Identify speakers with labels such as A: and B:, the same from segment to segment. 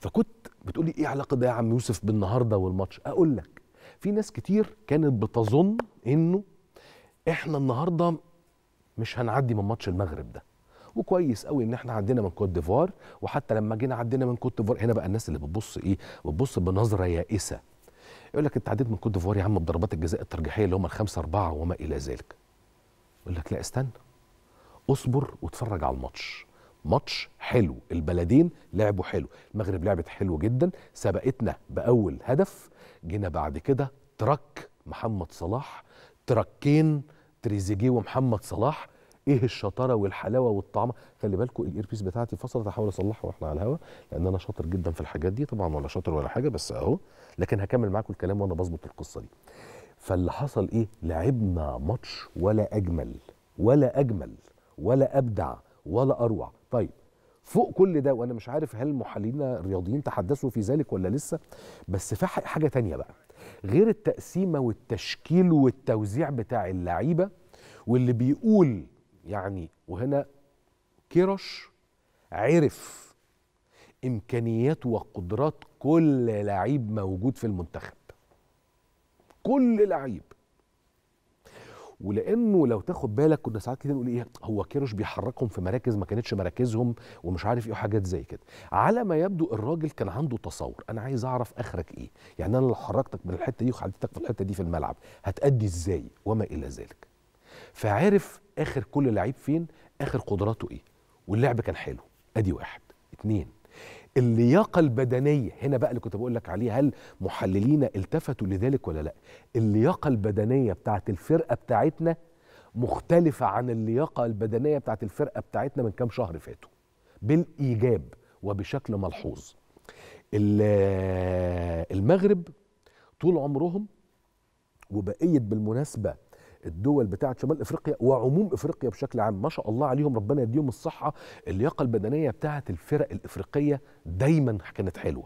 A: فكنت بتقولي ايه علاقه ده يا عم يوسف بالنهارده والماتش اقول لك في ناس كتير كانت بتظن انه احنا النهارده مش هنعدي من ماتش المغرب ده وكويس قوي ان احنا عدينا من كوت ديفوار وحتى لما جينا عدينا من كوت ديفوار هنا بقى الناس اللي بتبص ايه بتبص بنظره يائسه يقول لك انت عديت من كوت ديفوار يا عم بضربات الجزاء الترجيحيه اللي هم الخمسه اربعه وما الى ذلك يقول لك لا استنى اصبر واتفرج على الماتش ماتش حلو البلدين لعبوا حلو المغرب لعبت حلو جدا سبقتنا باول هدف جينا بعد كده ترك محمد صلاح تركين تريزيجيه ومحمد صلاح ايه الشطاره والحلاوه والطعمه خلي بالكم الايربيس بتاعتي فصلت هحاول اصلحها واحنا على الهوا لان انا شاطر جدا في الحاجات دي طبعا ولا شاطر ولا حاجه بس اهو لكن هكمل معاكم الكلام وانا بظبط القصه دي فاللي حصل ايه لعبنا ماتش ولا اجمل ولا اجمل ولا ابدع ولا اروع طيب فوق كل ده وانا مش عارف هل محللين الرياضيين تحدثوا في ذلك ولا لسه بس في حاجه تانية بقى غير التقسيمه والتشكيل والتوزيع بتاع اللعيبه واللي بيقول يعني وهنا كيروش عرف امكانيات وقدرات كل لعيب موجود في المنتخب كل لعيب ولانه لو تاخد بالك كنا ساعات كتير نقول ايه هو كيروش بيحركهم في مراكز ما كانتش مراكزهم ومش عارف ايه وحاجات زي كده على ما يبدو الراجل كان عنده تصور انا عايز اعرف اخرك ايه يعني انا لو حركتك من الحته دي وخليتك في الحته دي في الملعب هتأدي ازاي وما الى ذلك فعرف اخر كل لعيب فين اخر قدراته ايه واللعب كان حلو ادي واحد اتنين اللياقه البدنيه هنا بقى اللي كنت بقول لك عليه هل محللينا التفتوا لذلك ولا لا اللياقه البدنيه بتاعت الفرقه بتاعتنا مختلفه عن اللياقه البدنيه بتاعت الفرقه بتاعتنا من كام شهر فاتوا بالايجاب وبشكل ملحوظ المغرب طول عمرهم وبقيه بالمناسبه الدول بتاعه شمال افريقيا وعموم افريقيا بشكل عام ما شاء الله عليهم ربنا يديهم الصحه اللياقه البدنيه بتاعه الفرق الافريقيه دايما كانت حلوه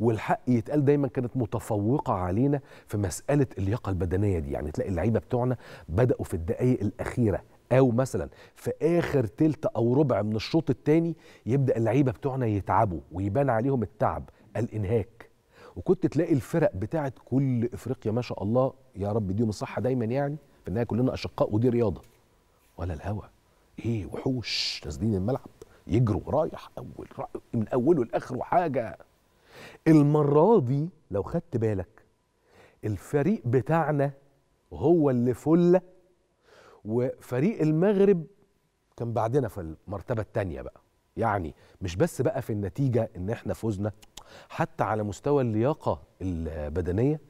A: والحق يتقال دايما كانت متفوقه علينا في مساله اللياقه البدنيه دي يعني تلاقي اللعيبه بتوعنا بداوا في الدقائق الاخيره او مثلا في اخر تلت او ربع من الشوط الثاني يبدا اللعيبه بتوعنا يتعبوا ويبان عليهم التعب الانهاك وكنت تلاقي الفرق بتاعت كل افريقيا ما شاء الله يا رب يديهم الصحه دايما يعني في النهايه كلنا اشقاء ودي رياضه ولا الهوى ايه وحوش نازلين الملعب يجروا رايح اول رايح من اوله لاخره حاجه المره دي لو خدت بالك الفريق بتاعنا هو اللي فله وفريق المغرب كان بعدنا في المرتبه الثانيه بقى يعني مش بس بقى في النتيجه ان احنا فزنا حتى على مستوى اللياقه البدنيه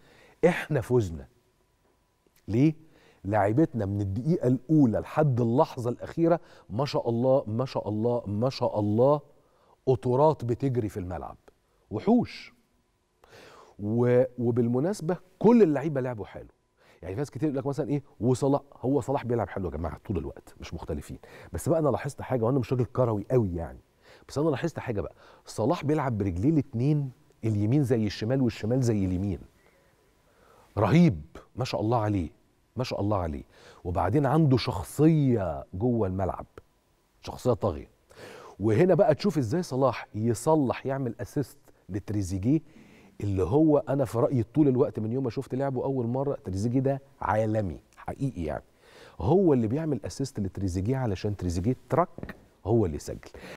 A: احنا فزنا ليه لاعبتنا من الدقيقه الاولى لحد اللحظه الاخيره ما شاء الله ما شاء الله ما شاء الله قطرات بتجري في الملعب وحوش و... وبالمناسبه كل اللعيبه لعبوا حلو يعني في ناس كتير يقول لك مثلا ايه وصلاح هو صلاح بيلعب حلو يا جماعه طول الوقت مش مختلفين بس بقى انا لاحظت حاجه وانا مش راجل كروي قوي يعني بس انا لاحظت حاجه بقى صلاح بيلعب برجليه الاثنين اليمين زي الشمال والشمال زي اليمين رهيب ما شاء الله عليه ما شاء الله عليه وبعدين عنده شخصيه جوه الملعب شخصيه طاغيه وهنا بقى تشوف ازاي صلاح يصلح يعمل اسيست لتريزيجيه اللي هو انا في رايي طول الوقت من يوم ما شفت لعبه اول مره تريزيجيه ده عالمي حقيقي يعني هو اللي بيعمل اسيست لتريزيجيه علشان تريزيجيه ترك هو اللي يسجل